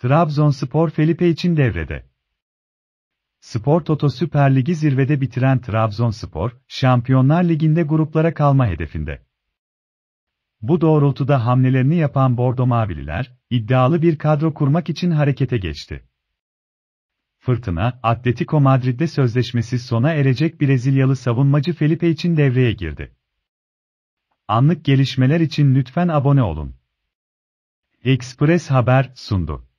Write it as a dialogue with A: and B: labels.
A: Trabzonspor Felipe için devrede. Spor Toto Süper Ligi zirvede bitiren Trabzonspor, Şampiyonlar Ligi'nde gruplara kalma hedefinde. Bu doğrultuda hamlelerini yapan Bordo Mavililer, iddialı bir kadro kurmak için harekete geçti. Fırtına, Atletico Madrid'de sözleşmesi sona erecek Brezilyalı savunmacı Felipe için devreye girdi. Anlık gelişmeler için lütfen abone olun. Express Haber sundu.